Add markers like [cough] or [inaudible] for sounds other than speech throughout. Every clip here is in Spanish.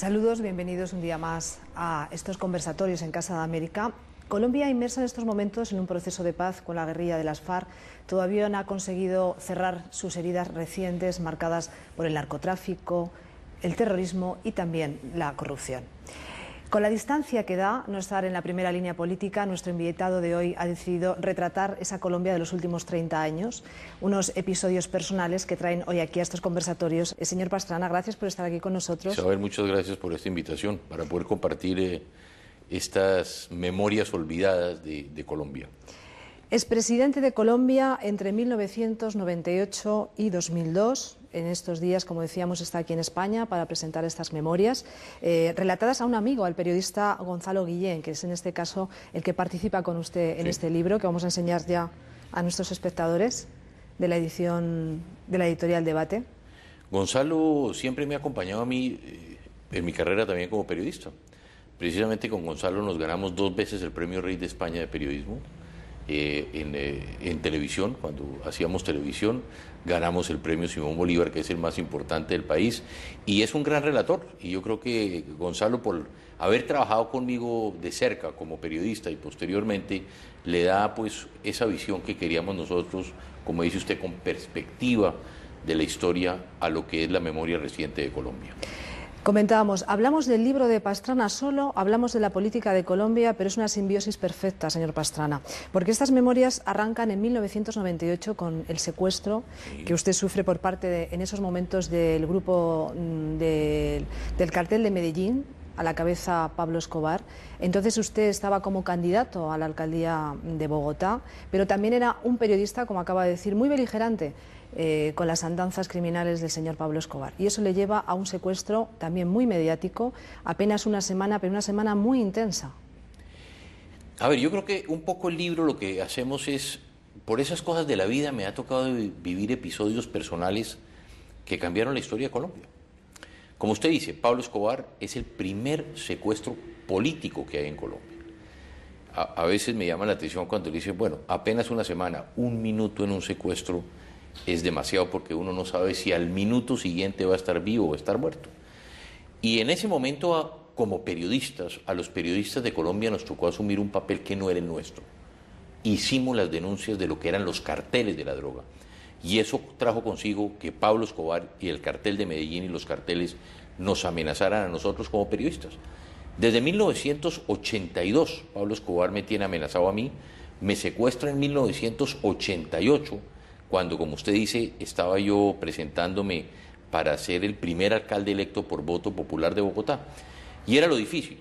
Saludos, bienvenidos un día más a estos conversatorios en Casa de América. Colombia, inmersa en estos momentos en un proceso de paz con la guerrilla de las FARC, todavía no ha conseguido cerrar sus heridas recientes marcadas por el narcotráfico, el terrorismo y también la corrupción. Con la distancia que da no estar en la primera línea política, nuestro invitado de hoy ha decidido retratar esa Colombia de los últimos 30 años, unos episodios personales que traen hoy aquí a estos conversatorios. Eh, señor Pastrana, gracias por estar aquí con nosotros. muchas gracias por esta invitación, para poder compartir eh, estas memorias olvidadas de, de Colombia. Es presidente de Colombia entre 1998 y 2002 en estos días, como decíamos, está aquí en España para presentar estas memorias, eh, relatadas a un amigo, al periodista Gonzalo Guillén, que es en este caso el que participa con usted en este libro, que vamos a enseñar ya a nuestros espectadores de la edición de la editorial Debate. Gonzalo siempre me ha acompañado a mí eh, en mi carrera también como periodista. Precisamente con Gonzalo nos ganamos dos veces el Premio Rey de España de Periodismo. Eh, en, eh, en, televisión, cuando hacíamos televisión, ganamos el premio Simón Bolívar, que es el más importante del país, y es un gran relator. Y yo creo que Gonzalo, por haber trabajado conmigo de cerca como periodista y posteriormente, le da pues esa visión que queríamos nosotros, como dice usted, con perspectiva de la historia a lo que es la memoria reciente de Colombia. Comentábamos, hablamos del libro de Pastrana solo, hablamos de la política de Colombia, pero es una simbiosis perfecta, señor Pastrana, porque estas memorias arrancan en 1998 con el secuestro que usted sufre por parte, de, en esos momentos, del grupo mm, del cartel de Medellín, a la cabeza Pablo Escobar. Entonces usted estaba como candidato a la alcaldía de Bogotá, pero también era un periodista, como acaba de decir, muy beligerante. Eh, con las andanzas criminales del señor Pablo Escobar. Y eso le lleva a un secuestro también muy mediático, apenas una semana, pero una semana muy intensa. A ver, yo creo que un poco el libro lo que hacemos es, por esas cosas de la vida me ha tocado vivir episodios personales que cambiaron la historia de Colombia. Como usted dice, Pablo Escobar es el primer secuestro político que hay en Colombia. A, veces me llama la atención cuando le dicen, bueno, apenas una semana, un minuto en un secuestro es demasiado porque uno no sabe si al minuto siguiente va a estar vivo o a estar muerto. Y en ese momento, como periodistas, a los periodistas de Colombia nos tocó asumir un papel que no era el nuestro. Hicimos las denuncias de lo que eran los carteles de la droga. Y eso trajo consigo que Pablo Escobar y el cartel de Medellín y los carteles nos amenazaran a nosotros como periodistas. Desde 1982, Pablo Escobar me tiene amenazado a mí, me secuestra en 1988 cuando, como usted dice, estaba yo presentándome para ser el primer alcalde electo por voto popular de Bogotá. Y era lo difícil,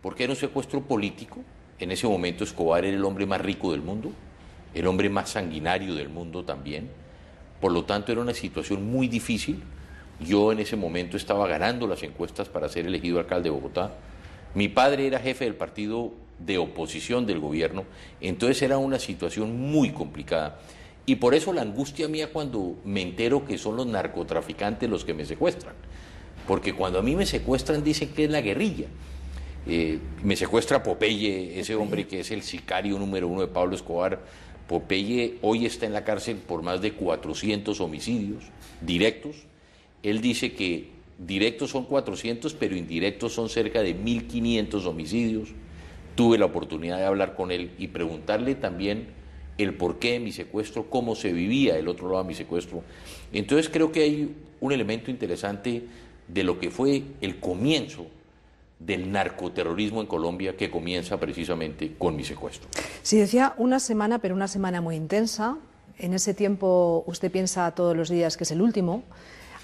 porque era un secuestro político. En ese momento Escobar era el hombre más rico del mundo, el hombre más sanguinario del mundo también. Por lo tanto, era una situación muy difícil. Yo en ese momento estaba ganando las encuestas para ser elegido alcalde de Bogotá. Mi padre era jefe del partido de oposición del gobierno, entonces era una situación muy complicada. Y por eso la angustia mía cuando me entero que son los narcotraficantes los que me secuestran. Porque cuando a mí me secuestran dicen que es la guerrilla. Eh, me secuestra Popeye, ese hombre que es el sicario número uno de Pablo Escobar. Popeye hoy está en la cárcel por más de 400 homicidios directos. Él dice que directos son 400, pero indirectos son cerca de 1.500 homicidios. Tuve la oportunidad de hablar con él y preguntarle también el porqué de mi secuestro, cómo se vivía el otro lado de mi secuestro. Entonces creo que hay un elemento interesante de lo que fue el comienzo del narcoterrorismo en Colombia que comienza precisamente con mi secuestro. Sí, decía una semana, pero una semana muy intensa. En ese tiempo usted piensa todos los días que es el último.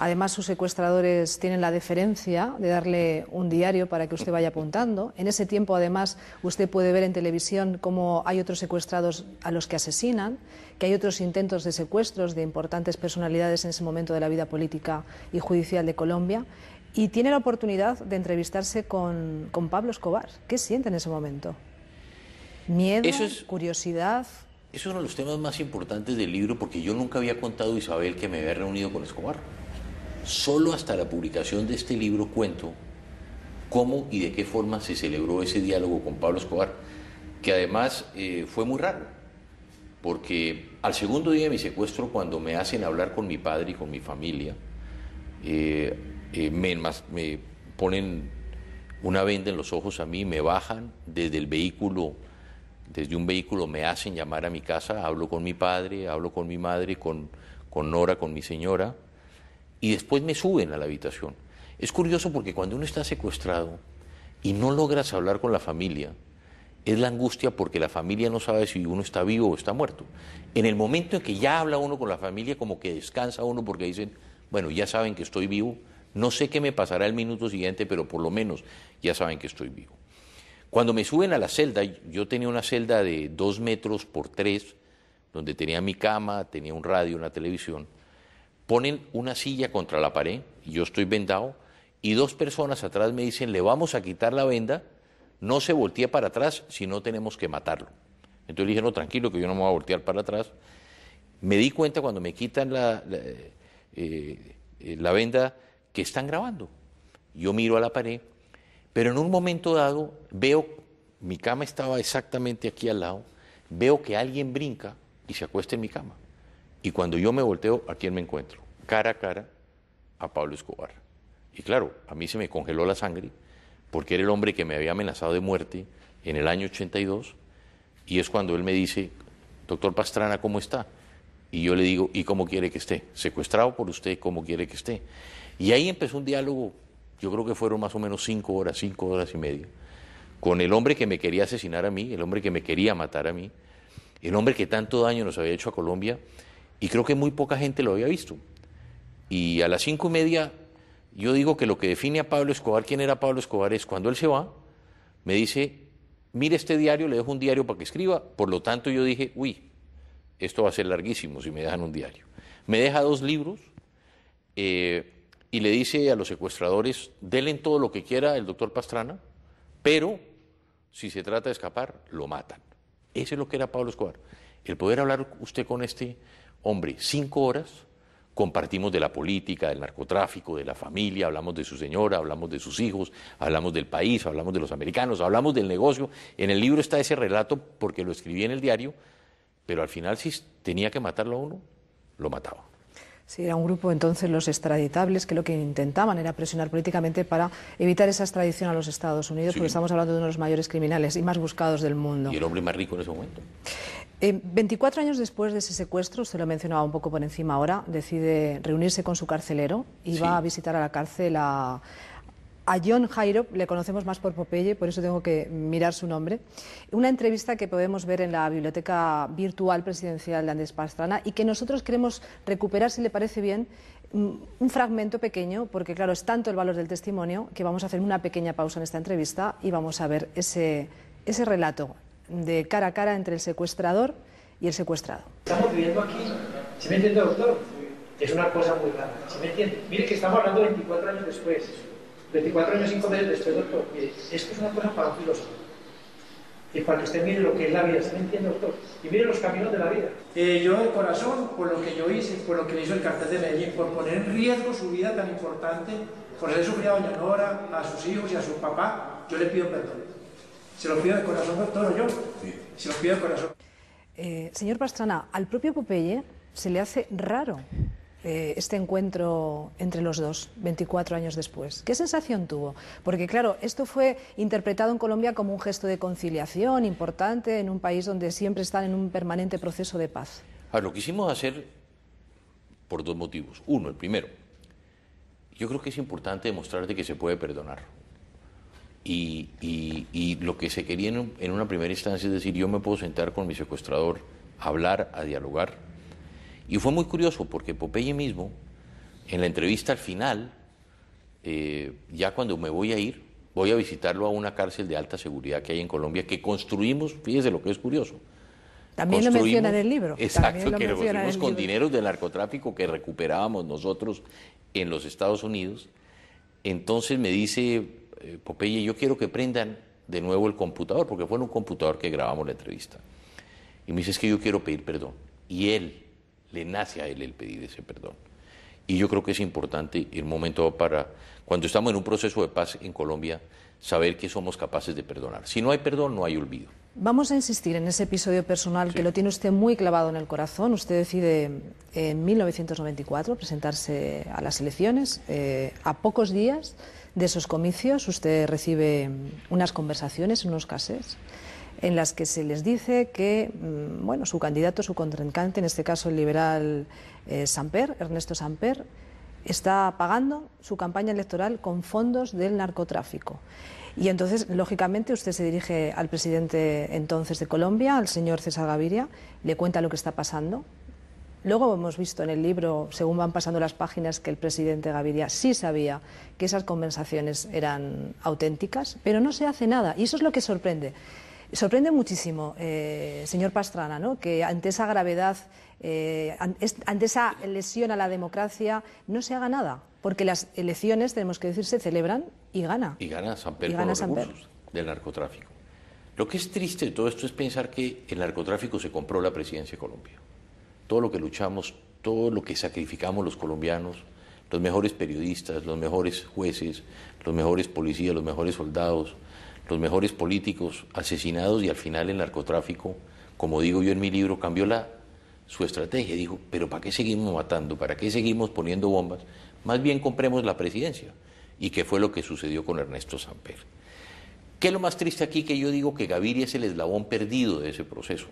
Además, sus secuestradores tienen la deferencia de darle un diario para que usted vaya apuntando. En ese tiempo, además, usted puede ver en televisión cómo hay otros secuestrados a los que asesinan, que hay otros intentos de secuestros de importantes personalidades en ese momento de la vida política y judicial de Colombia. Y tiene la oportunidad de entrevistarse con, Pablo Escobar. ¿Qué siente en ese momento? ¿Miedo? ¿Curiosidad? Eso es uno de los temas más importantes del libro porque yo nunca había contado a Isabel que me había reunido con Escobar. Solo hasta la publicación de este libro cuento cómo y de qué forma se celebró ese diálogo con Pablo Escobar, que además eh, fue muy raro, porque al segundo día de mi secuestro, cuando me hacen hablar con mi padre y con mi familia, eh, eh, me, ponen una venda en los ojos a mí, me bajan desde el vehículo, desde un vehículo me hacen llamar a mi casa, hablo con mi padre, hablo con mi madre, con, con Nora, con mi señora, y después me suben a la habitación. Es curioso porque cuando uno está secuestrado y no logras hablar con la familia, es la angustia porque la familia no sabe si uno está vivo o está muerto. En el momento en que ya habla uno con la familia, como que descansa uno porque dicen, bueno, ya saben que estoy vivo, no sé qué me pasará el minuto siguiente, pero por lo menos ya saben que estoy vivo. Cuando me suben a la celda, yo tenía una celda de dos metros por tres, donde tenía mi cama, tenía un radio, una televisión ponen una silla contra la pared, yo estoy vendado, y dos personas atrás me dicen, le vamos a quitar la venda, no se voltea para atrás si no tenemos que matarlo. Entonces le dije, no, tranquilo, que yo no me voy a voltear para atrás. Me di cuenta cuando me quitan la, eh, eh, la venda que están grabando. Yo miro a la pared, pero en un momento dado veo, mi cama estaba exactamente aquí al lado, veo que alguien brinca y se acuesta en mi cama. Y cuando yo me volteo, ¿a quién me encuentro? Cara a cara a Pablo Escobar. Y claro, a mí se me congeló la sangre porque era el hombre que me había amenazado de muerte en el año 82 y es cuando él me dice, doctor Pastrana, ¿cómo está? Y yo le digo, ¿y cómo quiere que esté? Secuestrado por usted, ¿cómo quiere que esté? Y ahí empezó un diálogo, yo creo que fueron más o menos cinco horas, cinco horas y media, con el hombre que me quería asesinar a mí, el hombre que me quería matar a mí, el hombre que tanto daño nos había hecho a Colombia y creo que muy poca gente lo había visto. Y a las cinco y media, yo digo que lo que define a Pablo Escobar, quién era Pablo Escobar, es cuando él se va, me dice, mire este diario, le dejo un diario para que escriba. Por lo tanto, yo dije, uy, esto va a ser larguísimo si me dejan un diario. Me deja dos libros eh, y le dice a los secuestradores, denle todo lo que quiera el doctor Pastrana, pero si se trata de escapar, lo matan. Ese es lo que era Pablo Escobar. El poder hablar usted con este hombre, cinco horas compartimos de la política, del narcotráfico, de la familia, hablamos de su señora, hablamos de sus hijos, hablamos del país, hablamos de los americanos, hablamos del negocio. En el libro está ese relato porque lo escribí en el diario, pero al final si tenía que matarlo a uno, lo mataba. Sí, era un grupo entonces los extraditables que lo que intentaban era presionar políticamente para evitar esa extradición a los Estados Unidos, porque estamos hablando de uno de los mayores criminales y más buscados del mundo. Y el hombre más rico en ese momento. 24 eh, años después de ese secuestro, usted lo mencionaba un poco por encima ahora, decide reunirse con su carcelero y va a visitar a la cárcel a, John Jairo, le conocemos más por Popeye, por eso tengo que mirar su nombre. Una entrevista que podemos ver en la Biblioteca Virtual Presidencial de Andrés Pastrana y que nosotros queremos recuperar, si le parece bien, un fragmento pequeño, porque claro, es tanto el valor del testimonio que vamos a hacer una pequeña pausa en esta entrevista y vamos a ver ese relato de cara a cara entre el secuestrador y el secuestrado. Estamos viviendo aquí, ¿se me entiende, doctor? Es una cosa muy grande ¿se me entiende? Mire que estamos hablando 24 años después, 24 años, y 5 meses después, doctor. esto es una cosa para un filósofo. Y para que usted mire lo que es la vida, ¿se me entiende, doctor? Y mire los caminos de la vida. Eh, yo de corazón, por lo que yo hice, por lo que hizo el cartel de Medellín, por poner en riesgo su vida tan importante, por haber sufrido a Doña Nora, a sus hijos y a su papá, yo le pido perdón. Se lo pide el corazón, doctor, yo. Se lo pide corazón. Eh, señor Pastrana, al propio Popeye se le hace raro eh, este encuentro entre los dos, 24 años después. ¿Qué sensación tuvo? Porque claro, esto fue interpretado en Colombia como un gesto de conciliación importante en un país donde siempre están en un permanente proceso de paz. A ver, lo quisimos hacer por dos motivos. Uno, el primero, yo creo que es importante demostrarte que se puede perdonar. Y, lo que se quería en, una primera instancia es decir, yo me puedo sentar con mi secuestrador, hablar, a dialogar. Y fue muy curioso porque Popeye mismo, en la entrevista al final, eh, ya cuando me voy a ir, voy a visitarlo a una cárcel de alta seguridad que hay en Colombia, que construimos, fíjese lo que es curioso. También lo menciona en el libro. Exacto, que lo construimos con dinero del narcotráfico que recuperábamos nosotros en los Estados Unidos entonces me dice eh, Popeye, yo quiero que prendan de nuevo el computador, porque fue en un computador que grabamos la entrevista. Y me dice, es que yo quiero pedir perdón. Y él, le nace a él el pedir ese perdón. Y yo creo que es importante el momento para, cuando estamos en un proceso de paz en Colombia, saber que somos capaces de perdonar. Si no hay perdón, no hay olvido. Vamos a insistir en ese episodio personal que lo tiene usted muy clavado en el corazón. Usted decide en 1994 presentarse a las elecciones. Eh, a pocos días de esos comicios usted recibe unas conversaciones, unos casés, en las que se les dice que mm, bueno, su candidato, su contrincante, en este caso el liberal eh, Samper, Ernesto Samper, está pagando su campaña electoral con fondos del narcotráfico. Y entonces, lógicamente, usted se dirige al presidente entonces de Colombia, al señor César Gaviria, le cuenta lo que está pasando. Luego hemos visto en el libro, según van pasando las páginas, que el presidente Gaviria sí sabía que esas conversaciones eran auténticas, pero no se hace nada. Y eso es lo que sorprende. Sorprende muchísimo, eh, señor Pastrana, ¿no? que ante esa gravedad eh, ante esa lesión a la democracia no se haga nada, porque las elecciones, tenemos que decir, se celebran y gana. Y gana San Pedro con los del narcotráfico. Lo que es triste de todo esto es pensar que el narcotráfico se compró la presidencia de Colombia. Todo lo que luchamos, todo lo que sacrificamos los colombianos, los mejores periodistas, los mejores jueces, los mejores policías, los mejores soldados, los mejores políticos asesinados y al final el narcotráfico, como digo yo en mi libro, cambió la su estrategia. Dijo, pero ¿para qué seguimos matando? ¿Para qué seguimos poniendo bombas? Más bien compremos la presidencia. ¿Y qué fue lo que sucedió con Ernesto Samper? ¿Qué es lo más triste aquí que yo digo que Gaviria es el eslabón perdido de ese proceso?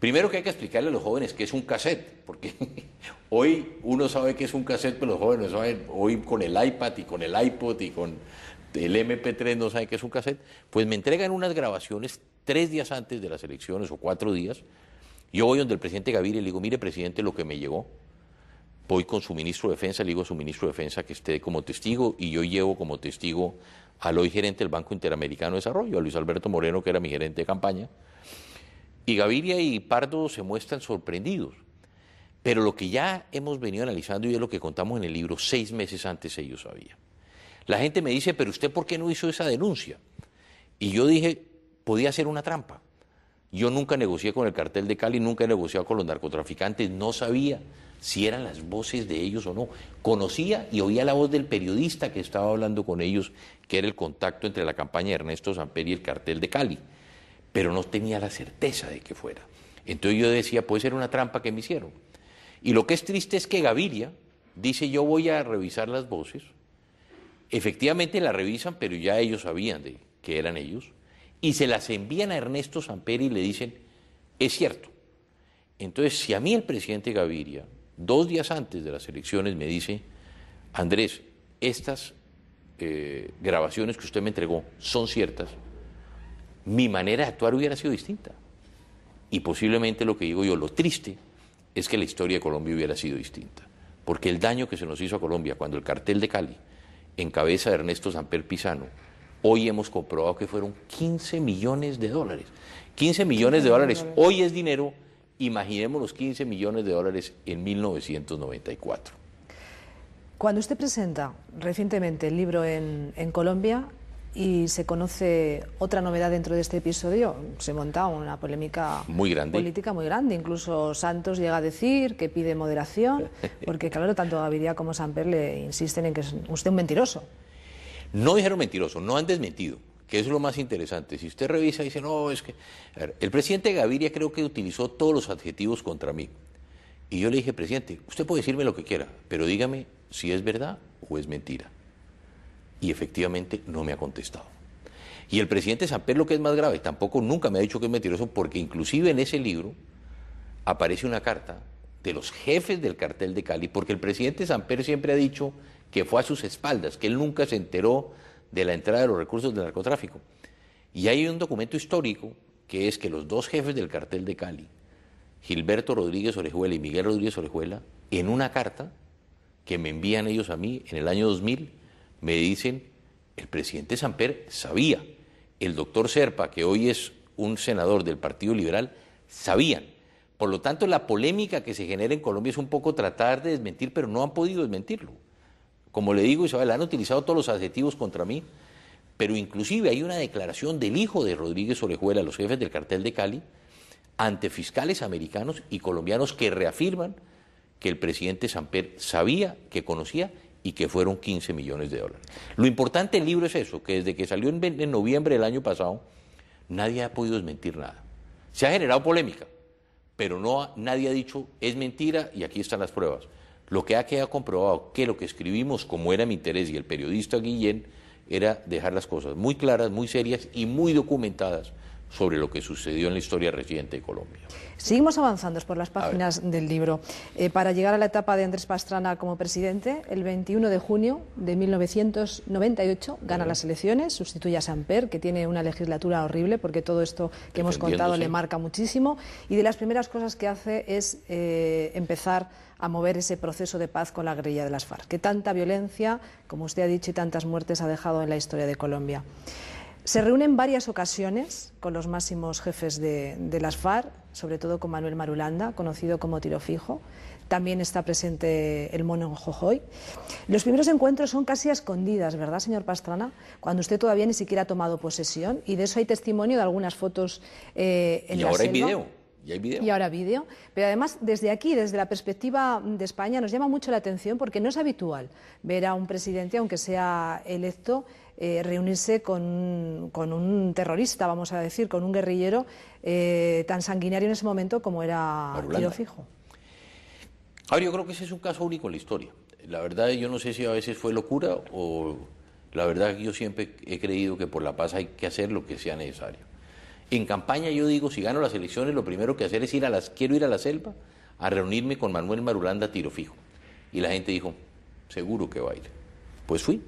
Primero que hay que explicarle a los jóvenes que es un cassette, porque [laughs] hoy uno sabe que es un cassette, pero los jóvenes saben, hoy con el iPad y con el iPod y con el MP3 no saben que es un cassette. Pues me entregan unas grabaciones tres días antes de las elecciones o cuatro días, yo voy donde el presidente Gaviria y le digo, mire presidente, lo que me llegó, voy con su ministro de Defensa, le digo a su ministro de Defensa que esté como testigo y yo llevo como testigo al hoy gerente del Banco Interamericano de Desarrollo, a Luis Alberto Moreno, que era mi gerente de campaña. Y Gaviria y Pardo se muestran sorprendidos. Pero lo que ya hemos venido analizando y es lo que contamos en el libro, seis meses antes ellos sabían. La gente me dice, pero usted por qué no hizo esa denuncia? Y yo dije, podía ser una trampa. Yo nunca negocié con el cartel de Cali, nunca he negociado con los narcotraficantes, no sabía si eran las voces de ellos o no. Conocía y oía la voz del periodista que estaba hablando con ellos, que era el contacto entre la campaña de Ernesto Samper y el cartel de Cali, pero no tenía la certeza de que fuera. Entonces yo decía, puede ser una trampa que me hicieron. Y lo que es triste es que Gaviria dice, yo voy a revisar las voces. Efectivamente la revisan, pero ya ellos sabían de que eran ellos y se las envían a Ernesto Samper y le dicen, es cierto. Entonces, si a mí el presidente Gaviria, dos días antes de las elecciones, me dice, Andrés, estas eh, grabaciones que usted me entregó son ciertas, mi manera de actuar hubiera sido distinta. Y posiblemente lo que digo yo, lo triste, es que la historia de Colombia hubiera sido distinta. Porque el daño que se nos hizo a Colombia cuando el cartel de Cali, en cabeza de Ernesto Samper Pisano Hoy hemos comprobado que fueron 15 millones de dólares. 15 millones de dólares hoy es dinero, imaginemos los 15 millones de dólares en 1994. Cuando usted presenta recientemente el libro en, Colombia, y se conoce otra novedad dentro de este episodio. Se monta una polémica política muy grande. Incluso Santos llega a decir que pide moderación, porque claro, tanto Gaviria como Samper le insisten en que es usted un mentiroso. No dijeron mentiroso, no han desmentido, que es lo más interesante. Si usted revisa, dice, no, es que... el presidente Gaviria creo que utilizó todos los adjetivos contra mí. Y yo le dije, presidente, usted puede decirme lo que quiera, pero dígame si es verdad o es mentira. Y efectivamente no me ha contestado. Y el presidente Samper, lo que es más grave, tampoco nunca me ha dicho que es mentiroso, porque inclusive en ese libro aparece una carta de los jefes del cartel de Cali, porque el presidente Samper siempre ha dicho que fue a sus espaldas, que él nunca se enteró de la entrada de los recursos del narcotráfico. Y hay un documento histórico que es que los dos jefes del cartel de Cali, Gilberto Rodríguez Orejuela y Miguel Rodríguez Orejuela, en una carta que me envían ellos a mí en el año 2000, me dicen, el presidente Samper sabía, el doctor Serpa, que hoy es un senador del Partido Liberal, sabían. Por lo tanto, la polémica que se genera en Colombia es un poco tratar de desmentir, pero no han podido desmentirlo. Como le digo, Isabel, han utilizado todos los adjetivos contra mí, pero inclusive hay una declaración del hijo de Rodríguez Orejuela, los jefes del cartel de Cali, ante fiscales americanos y colombianos que reafirman que el presidente Samper sabía, que conocía y que fueron 15 millones de dólares. Lo importante del libro es eso, que desde que salió en, noviembre del año pasado, nadie ha podido desmentir nada. Se ha generado polémica, pero no, nadie ha dicho es mentira y aquí están las pruebas. Lo que ha quedado comprobado que lo que escribimos, como era mi interés y el periodista Guillén, era dejar las cosas muy claras, muy serias y muy documentadas sobre lo que sucedió en la historia reciente de Colombia. Seguimos avanzando por las páginas del libro. Eh, para llegar a la etapa de Andrés Pastrana como presidente, el 21 de junio de 1998 gana las elecciones, sustituye a Samper, que tiene una legislatura horrible, porque todo esto que hemos contado le marca muchísimo, y de las primeras cosas que hace es eh, empezar a mover ese proceso de paz con la guerrilla de las FARC, que tanta violencia, como usted ha dicho, y tantas muertes ha dejado en la historia de Colombia. Se reúnen varias ocasiones con los máximos jefes de, las FARC, sobre todo con Manuel Marulanda, conocido como Tirofijo. También está presente el mono Jojoy. Los primeros encuentros son casi a escondidas, ¿verdad, señor Pastrana? Cuando usted todavía ni siquiera ha tomado posesión, y de eso hay testimonio de algunas fotos eh, en y ahora video. Y ahora vídeo. Pero además, desde aquí, desde la perspectiva de España, nos llama mucho la atención porque no es habitual ver a un presidente, aunque sea electo, eh, reunirse con, con, un terrorista, vamos a decir, con un guerrillero eh, tan sanguinario en ese momento como era Tiro Fijo. A ver, yo creo que ese es un caso único en la historia. La verdad, yo no sé si a veces fue locura o la verdad, yo siempre he creído que por la paz hay que hacer lo que sea necesario. En campaña yo digo, si gano las elecciones, lo primero que hacer es ir a las, quiero ir a la selva a reunirme con Manuel Marulanda Tirofijo. Y la gente dijo, seguro que va a ir. Pues fui.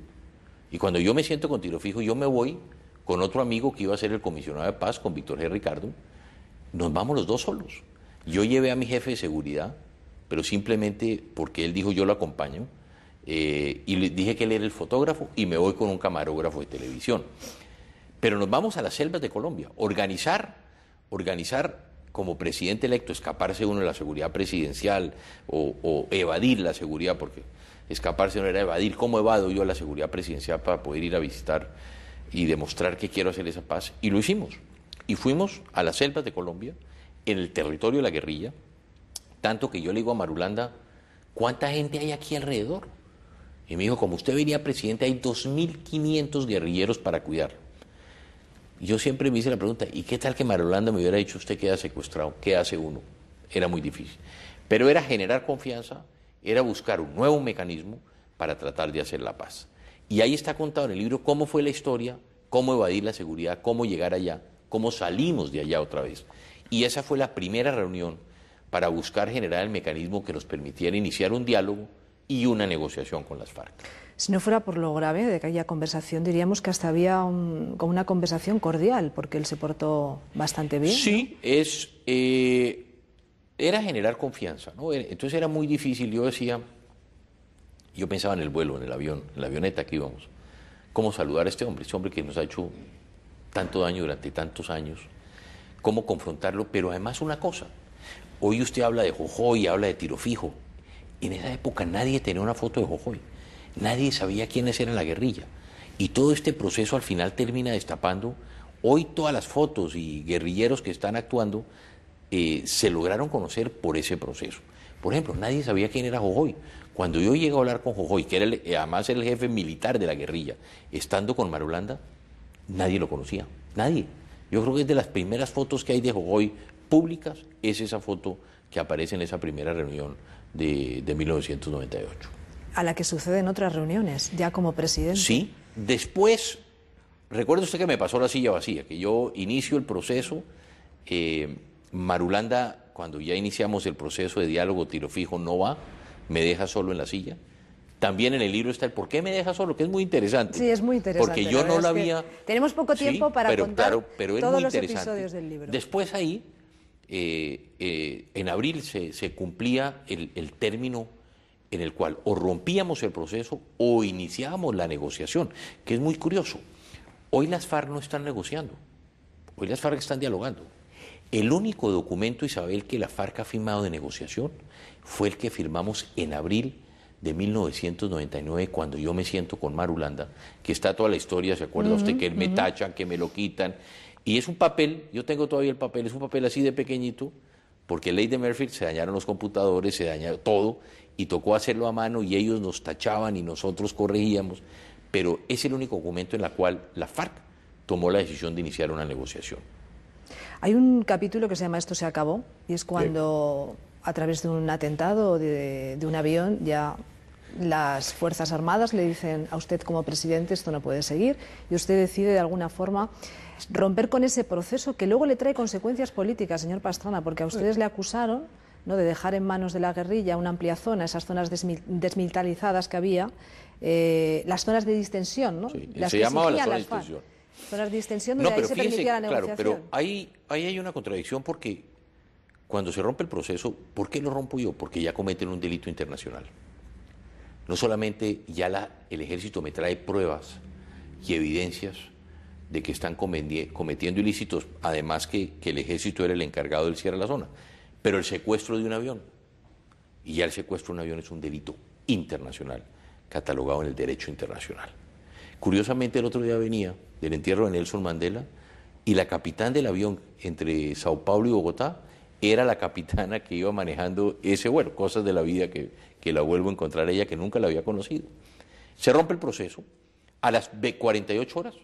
Y cuando yo me siento con Tirofijo, yo me voy con otro amigo que iba a ser el comisionado de paz, con Víctor G. Ricardo. Nos vamos los dos solos. Yo llevé a mi jefe de seguridad, pero simplemente porque él dijo yo lo acompaño. Eh, y le dije que él era el fotógrafo y me voy con un camarógrafo de televisión. Pero nos vamos a las selvas de Colombia. Organizar, organizar como presidente electo, escaparse uno de la seguridad presidencial o, evadir la seguridad, porque escaparse no era evadir. ¿Cómo evado yo la seguridad presidencial para poder ir a visitar y demostrar que quiero hacer esa paz? Y lo hicimos. Y fuimos a las selvas de Colombia, en el territorio de la guerrilla, tanto que yo le digo a Marulanda, ¿cuánta gente hay aquí alrededor? Y me dijo, como usted venía presidente, hay 2.500 guerrilleros para cuidarlo. Yo siempre me hice la pregunta, ¿y qué tal que Marolanda me hubiera dicho usted queda secuestrado? ¿Qué hace uno? Era muy difícil. Pero era generar confianza, era buscar un nuevo mecanismo para tratar de hacer la paz. Y ahí está contado en el libro cómo fue la historia, cómo evadir la seguridad, cómo llegar allá, cómo salimos de allá otra vez. Y esa fue la primera reunión para buscar generar el mecanismo que nos permitiera iniciar un diálogo y una negociación con las FARC. Si no fuera por lo grave de aquella conversación, diríamos que hasta había como una conversación cordial, porque él se portó bastante bien. Sí, es, eh, era generar confianza. ¿no? Eh, entonces era muy difícil. Yo decía, yo pensaba en el vuelo, en el avión, en la avioneta que íbamos, cómo saludar a este hombre, este hombre que nos ha hecho tanto daño durante tantos años, cómo confrontarlo, pero además una cosa. Hoy usted habla de y habla de tiro fijo. En esa época nadie tenía una foto de Jojoy, nadie sabía quiénes eran la guerrilla. Y todo este proceso al final termina destapando. Hoy todas las fotos y guerrilleros que están actuando eh, se lograron conocer por ese proceso. Por ejemplo, nadie sabía quién era Jojoy. Cuando yo llego a hablar con Jojoy, que era eh, además el jefe militar de la guerrilla, estando con Marulanda, nadie lo conocía. Nadie. Yo creo que es de las primeras fotos que hay de Jojoy públicas, es esa foto que aparece en esa primera reunión de, 1998. A la que suceden otras reuniones, ya como presidente. Sí, después, recuerda usted que me pasó la silla vacía, que yo inicio el proceso, eh, Marulanda, cuando ya iniciamos el proceso de diálogo tiro fijo, no va, me deja solo en la silla. También en el libro está el por qué me deja solo, que es muy interesante. Sí, es muy interesante. Porque yo no la había. Tenemos poco tiempo para pero, contar todos los episodios del libro. Después ahí eh, eh, en abril se, cumplía el, término en el cual o rompíamos el proceso o iniciábamos la negociación, que es muy curioso. Hoy las FARC no están negociando, hoy las FARC están dialogando. El único documento, Isabel, que la FARC ha firmado de negociación fue el que firmamos en abril de 1999, cuando yo me siento con Marulanda, que está toda la historia, ¿se acuerda usted? Que me tachan, que me lo quitan, y es un papel, yo tengo todavía el papel, es un papel así de pequeñito, porque ley de Murphy se dañaron los computadores, se dañó todo, y tocó hacerlo a mano y ellos nos tachaban y nosotros corregíamos, pero es el único documento en el cual la FARC tomó la decisión de iniciar una negociación. Hay un capítulo que se llama Esto se acabó, y es cuando a través de un atentado de, de un avión ya las Fuerzas Armadas le dicen a usted como presidente esto no puede seguir y usted decide de alguna forma romper con ese proceso que luego le trae consecuencias políticas, señor Pastrana, porque a ustedes le acusaron ¿no? de dejar en manos de la guerrilla una amplia zona, esas zonas desmilitarizadas que había, eh, las zonas de distensión, ¿no? se llamaba la zonas de distensión. Zonas de distensión donde pero ahí permitía la negociación. Claro, pero ahí, hay una contradicción porque cuando se rompe el proceso, ¿por qué lo rompo yo? Porque ya cometen un delito internacional. No solamente ya la, el ejército me trae pruebas y evidencias de que están cometiendo ilícitos, además que, el ejército era el encargado del cierre de la zona. Pero el secuestro de un avión, y ya el secuestro de un avión es un delito internacional, catalogado en el derecho internacional. Curiosamente, el otro día venía del entierro de Nelson Mandela y la capitán del avión entre Sao Paulo y Bogotá era la capitana que iba manejando ese vuelo, cosas de la vida que, que la vuelvo a encontrar ella que nunca la había conocido. Se rompe el proceso a las 48 horas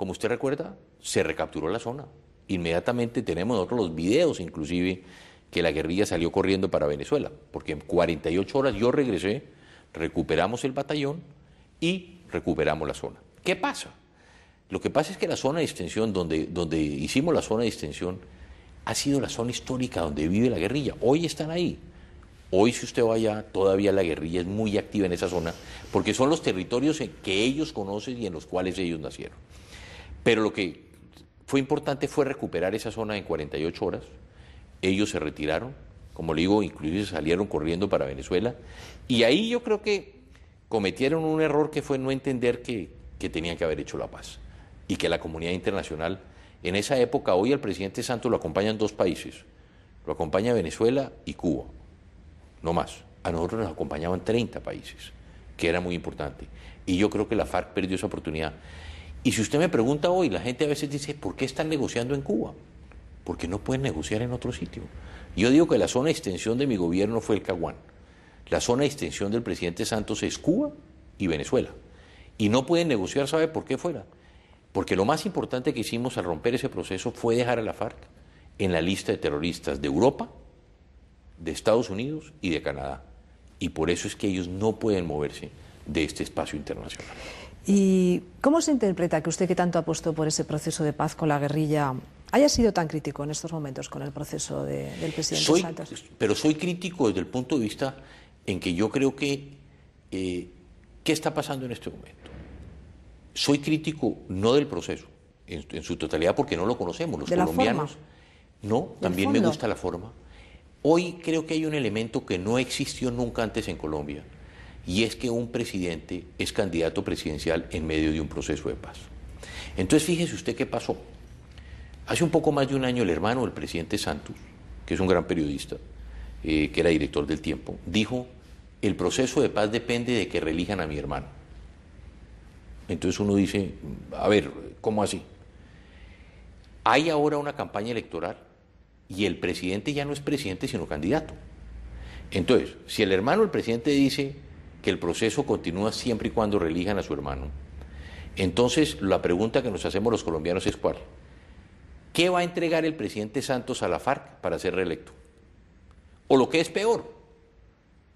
como usted recuerda, se recapturó la zona. Inmediatamente tenemos otros los videos, inclusive, que la guerrilla salió corriendo para Venezuela, porque en 48 horas yo regresé, recuperamos el batallón y recuperamos la zona. ¿Qué pasa? Lo que pasa es que la zona de extensión, donde, donde hicimos la zona de extensión, ha sido la zona histórica donde vive la guerrilla. Hoy están ahí. Hoy si usted va allá, todavía la guerrilla es muy activa en esa zona, porque son los territorios que ellos conocen y en los cuales ellos nacieron. Pero lo que fue importante fue recuperar esa zona en 48 horas. Ellos se retiraron, como le digo, incluso salieron corriendo para Venezuela. Y ahí yo creo que cometieron un error que fue no entender que, que tenían que haber hecho la paz y que la comunidad internacional en esa época, hoy al presidente Santos lo acompañan dos países. Lo acompaña Venezuela y Cuba. No más. A nosotros nos acompañaban 30 países, que era muy importante. Y yo creo que la FARC perdió esa oportunidad. Y si usted me pregunta hoy, la gente a veces dice, ¿por qué están negociando en Cuba? Porque no pueden negociar en otro sitio. Yo digo que la zona de extensión de mi gobierno fue el Caguán. La zona de extensión del presidente Santos es Cuba y Venezuela. Y no pueden negociar, ¿sabe por qué fuera? Porque lo más importante que hicimos al romper ese proceso fue dejar a la FARC en la lista de terroristas de Europa, de Estados Unidos y de Canadá. Y por eso es que ellos no pueden moverse de este espacio internacional. ¿Y cómo se interpreta que usted que tanto ha puesto por ese proceso de paz con la guerrilla haya sido tan crítico en estos momentos con el proceso del presidente Santos? Pero soy crítico desde el punto de vista en que yo creo que eh, ¿qué está pasando en este momento? Soy crítico no del proceso en, su totalidad porque no lo conocemos los colombianos. no, también me gusta la forma. Hoy creo que hay un elemento que no existió nunca antes en Colombia y es que un presidente es candidato presidencial en medio de un proceso de paz. Entonces fíjese usted qué pasó. Hace un poco más de un año el hermano del presidente Santos, que es un gran periodista, eh, que era director del tiempo, dijo, el proceso de paz depende de que relijan a mi hermano. Entonces uno dice, a ver, ¿cómo así? Hay ahora una campaña electoral y el presidente ya no es presidente sino candidato. Entonces, si el hermano del presidente dice, que el proceso continúa siempre y cuando relijan a su hermano. Entonces, la pregunta que nos hacemos los colombianos es cuál. ¿Qué va a entregar el presidente Santos a la FARC para ser reelecto? O lo que es peor,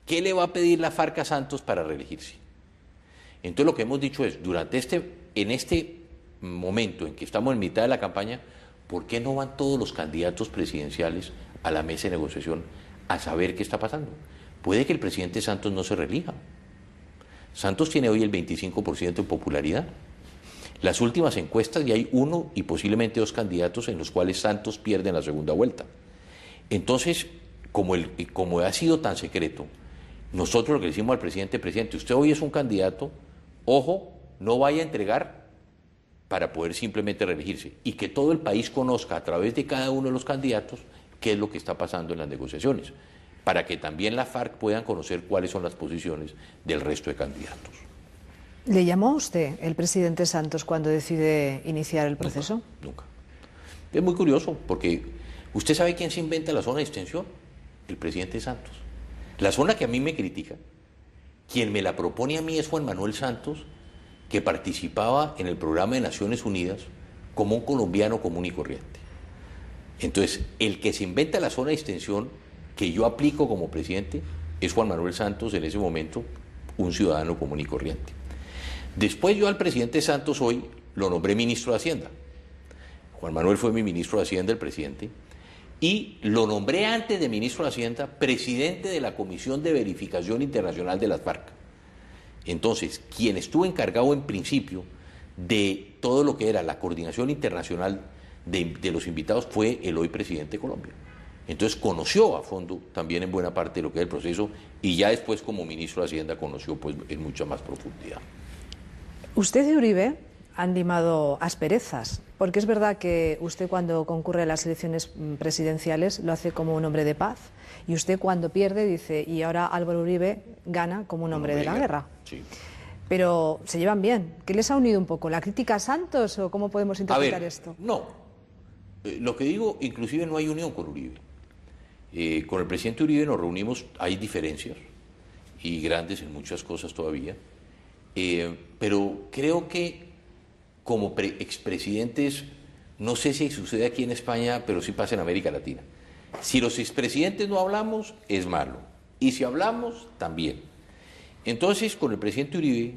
¿qué le va a pedir la FARC a Santos para reelegirse? Entonces, lo que hemos dicho es, durante este, en este momento en que estamos en mitad de la campaña, ¿por qué no van todos los candidatos presidenciales a la mesa de negociación a saber qué está pasando? puede que el presidente Santos no se relija. Santos tiene hoy el 25% de popularidad. Las últimas encuestas ya hay uno y posiblemente dos candidatos en los cuales Santos pierde en la segunda vuelta. Entonces, como, como ha sido tan secreto, nosotros lo que decimos al presidente, presidente, usted hoy es un candidato, ojo, no vaya a entregar para poder simplemente reelegirse y que todo el país conozca a través de cada uno de los candidatos qué es lo que está pasando en las negociaciones para que también la FARC puedan conocer cuáles son las posiciones del resto de candidatos. ¿Le llamó a usted el presidente Santos cuando decide iniciar el proceso? Nunca, nunca. Es muy curioso porque usted sabe quién se inventa la zona de extensión, el presidente Santos. La zona que a mí me critica, quien me la propone a mí es Juan Manuel Santos, que participaba en el programa de Naciones Unidas como un colombiano común y corriente. Entonces, el que se inventa la zona de extensión que yo aplico como presidente es Juan Manuel Santos en ese momento, un ciudadano común y corriente. Después yo al presidente Santos hoy lo nombré ministro de Hacienda. Juan Manuel fue mi ministro de Hacienda, el presidente, y lo nombré antes de ministro de Hacienda presidente de la Comisión de Verificación Internacional de las FARC. Entonces, quien estuvo encargado en principio de todo lo que era la coordinación internacional de, de los invitados fue el hoy presidente de Colombia. Entonces conoció a fondo también en buena parte lo que es el proceso y ya después como ministro de Hacienda conoció pues en mucha más profundidad. Usted y Uribe han limado asperezas, porque es verdad que usted cuando concurre a las elecciones mm, presidenciales lo hace como un hombre de paz y usted cuando pierde dice y ahora Álvaro Uribe gana como un hombre, de la guerra. Pero se llevan bien. ¿Qué les ha unido un poco? ¿La crítica a Santos o cómo podemos interpretar esto? No. Eh, lo que digo, inclusive no hay unión con Uribe. Eh, con el presidente Uribe nos reunimos, hay diferencias y grandes en muchas cosas todavía, eh, pero creo que como expresidentes, no sé si sucede aquí en España, pero sí pasa en América Latina. Si los expresidentes no hablamos, es malo. Y si hablamos, también. Entonces, con el presidente Uribe,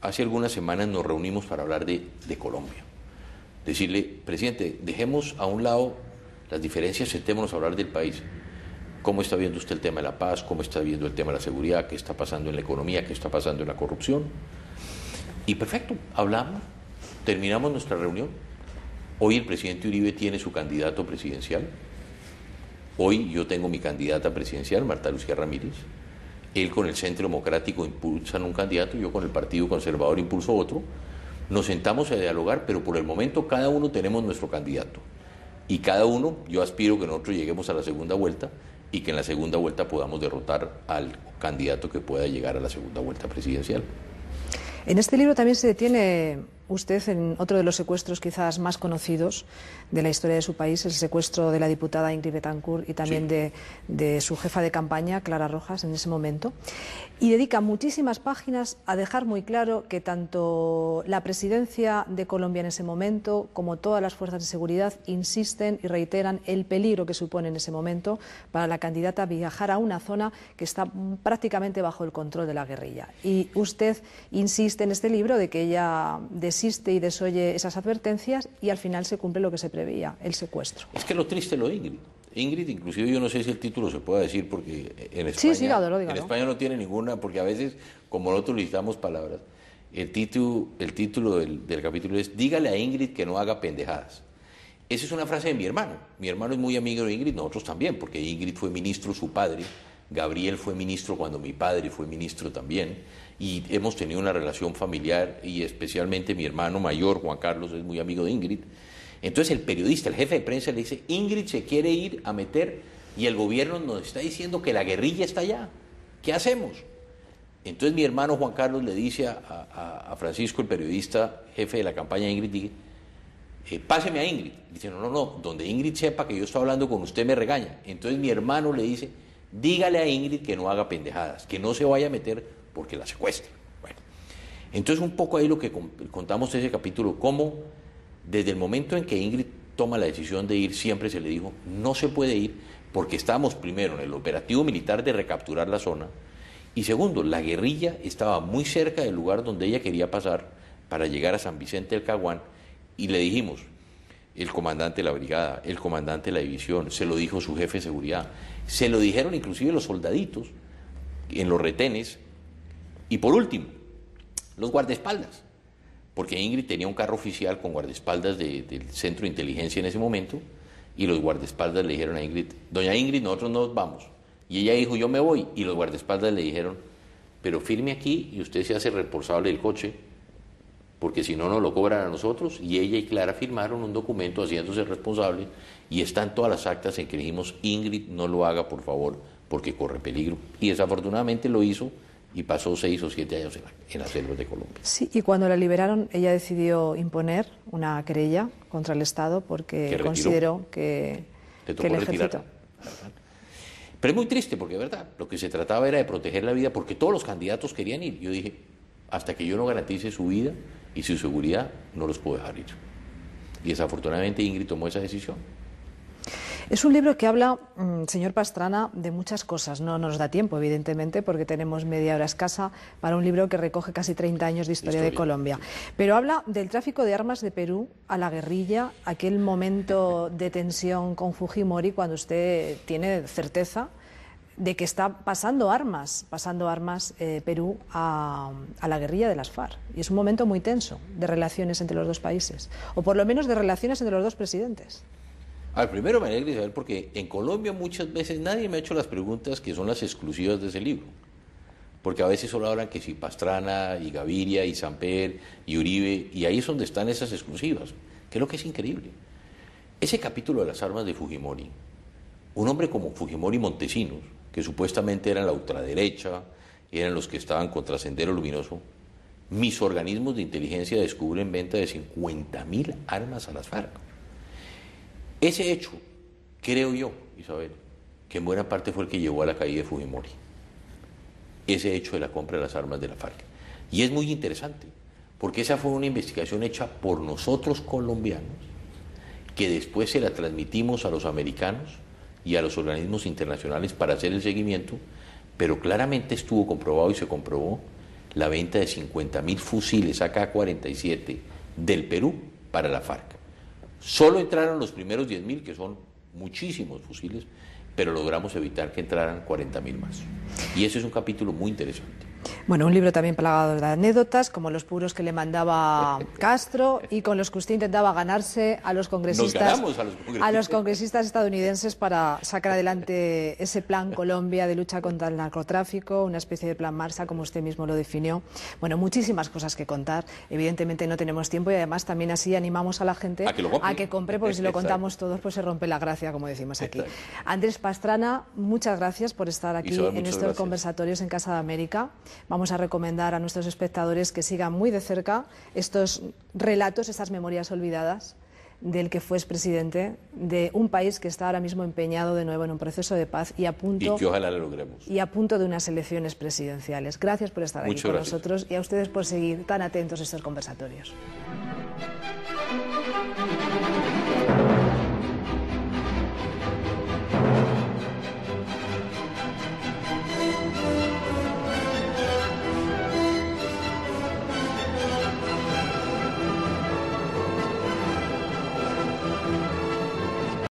hace algunas semanas nos reunimos para hablar de, de Colombia. Decirle, presidente, dejemos a un lado las diferencias, sentémonos a hablar del país cómo está viendo usted el tema de la paz, cómo está viendo el tema de la seguridad, qué está pasando en la economía, qué está pasando en la corrupción. Y perfecto, hablamos, terminamos nuestra reunión. Hoy el presidente Uribe tiene su candidato presidencial. Hoy yo tengo mi candidata presidencial, Marta Lucía Ramírez. Él con el Centro Democrático impulsan un candidato, yo con el Partido Conservador impulso otro. Nos sentamos a dialogar, pero por el momento cada uno tenemos nuestro candidato. Y cada uno, yo aspiro que nosotros lleguemos a la segunda vuelta y que en la segunda vuelta podamos derrotar al candidato que pueda llegar a la segunda vuelta presidencial. En este libro también se detiene usted en otro de los secuestros quizás más conocidos de la historia de su país, el secuestro de la diputada Ingrid Betancourt y también de, de, su jefa de campaña, Clara Rojas, en ese momento. Y dedica muchísimas páginas a dejar muy claro que tanto la presidencia de Colombia en ese momento como todas las fuerzas de seguridad insisten y reiteran el peligro que supone en ese momento para la candidata viajar a una zona que está prácticamente bajo el control de la guerrilla. Y usted insiste en este libro de que ella de existe y desoye esas advertencias y al final se cumple lo que se preveía, el secuestro. Es que lo triste lo Ingrid. Ingrid, inclusive yo no sé si el título se puede decir porque en España, en no tiene ninguna, porque a veces como nosotros utilizamos palabras, el título, el título del, del capítulo es Dígale a Ingrid que no haga pendejadas. Esa es una frase de mi hermano. Mi hermano es muy amigo de Ingrid, nosotros también, porque Ingrid fue ministro, su padre. Gabriel fue ministro cuando mi padre fue ministro también y hemos tenido una relación familiar y especialmente mi hermano mayor, Juan Carlos, es muy amigo de Ingrid. Entonces el periodista, el jefe de prensa le dice, Ingrid se quiere ir a meter y el gobierno nos está diciendo que la guerrilla está allá. ¿Qué hacemos? Entonces mi hermano Juan Carlos le dice a, Francisco, el periodista, jefe de la campaña de Ingrid, eh, páseme a Ingrid. Dice, no, no, no, donde Ingrid sepa que yo estoy hablando con usted me regaña. Entonces mi hermano le dice, dígale a Ingrid que no haga pendejadas, que no se vaya a meter porque la secuestra. entonces un poco ahí lo que contamos ese capítulo, cómo desde el momento en que Ingrid toma la decisión de ir, siempre se le dijo, no se puede ir porque estamos primero en el operativo militar de recapturar la zona y segundo, la guerrilla estaba muy cerca del lugar donde ella quería pasar para llegar a San Vicente del Caguán y le dijimos, el comandante de la brigada, el comandante de la división, se lo dijo su jefe de seguridad, se lo dijeron inclusive los soldaditos en los retenes y por último, los guardaespaldas, porque Ingrid tenía un carro oficial con guardaespaldas del centro de inteligencia en ese momento, y los guardaespaldas le dijeron a Ingrid, doña Ingrid, nosotros nos vamos. Y ella dijo, yo me voy, y los guardaespaldas le dijeron, pero firme aquí y usted se hace responsable del coche, porque si no, no lo cobran a nosotros. Y ella y Clara firmaron un documento haciéndose responsable, y están todas las actas en que dijimos, Ingrid, no lo haga, por favor, porque corre peligro. Y desafortunadamente lo hizo y pasó seis o siete años en la, en de Colombia. Sí, y cuando la liberaron, ella decidió imponer una querella contra el Estado porque consideró que, tocó el ejército... Pero es muy triste porque, es verdad, lo que se trataba era de proteger la vida porque todos los candidatos querían ir. Yo dije, hasta que yo no garantice su vida y su seguridad, no los puedo dejar ir. Y desafortunadamente Ingrid tomó esa decisión. Es un libro que habla, mm, señor Pastrana, de muchas cosas. No nos da tiempo, evidentemente, porque tenemos media hora escasa para un libro que recoge casi 30 años de historia, de Colombia. Pero habla del tráfico de armas de Perú a la guerrilla, aquel momento de tensión con Fujimori cuando usted tiene certeza de que está pasando armas, pasando armas eh, Perú a, a, la guerrilla de las FARC. Y es un momento muy tenso de relaciones entre los dos países, o por lo menos de relaciones entre los dos presidentes. Al primero me de saber porque en Colombia muchas veces nadie me ha hecho las preguntas que son las exclusivas de ese libro. Porque a veces solo hablan que si Pastrana y Gaviria y Samper y Uribe, y ahí es donde están esas exclusivas, que lo que es increíble. Ese capítulo de las armas de Fujimori, un hombre como Fujimori Montesinos, que supuestamente eran la ultraderecha, eran los que estaban contra Sendero Luminoso, mis organismos de inteligencia descubren venta de 50.000 armas a las FARC. Ese hecho, creo yo, Isabel, que en buena parte fue el que llevó a la caída de Fujimori. Ese hecho de la compra de las armas de la FARC. Y es muy interesante, porque esa fue una investigación hecha por nosotros colombianos, que después se la transmitimos a los americanos y a los organismos internacionales para hacer el seguimiento, pero claramente estuvo comprobado y se comprobó la venta de 50.000 fusiles AK-47 del Perú para la FARC. Solo entraron los primeros 10.000, que son muchísimos fusiles, pero logramos evitar que entraran 40.000 más. Y ese es un capítulo muy interesante. Bueno, un libro también plagado de anécdotas, como los puros que le mandaba [laughs] Castro y con los que usted intentaba ganarse a los congresistas, a los estadounidenses para sacar adelante ese plan Colombia de lucha contra el narcotráfico, una especie de plan Marsa, como usted mismo lo definió. Bueno, muchísimas cosas que contar. Evidentemente no tenemos tiempo y además también así animamos a la gente a que, compre, porque si lo contamos todos, pues se rompe la gracia, como decimos aquí. Andrés Pastrana, muchas gracias por estar aquí en estos conversatorios en Casa de América vamos a recomendar a nuestros espectadores que sigan muy de cerca estos relatos, estas memorias olvidadas del que fue presidente de un país que está ahora mismo empeñado de nuevo en un proceso de paz y a punto y a punto de unas elecciones presidenciales. Gracias por estar aquí con nosotros y a ustedes por seguir tan atentos a estos conversatorios.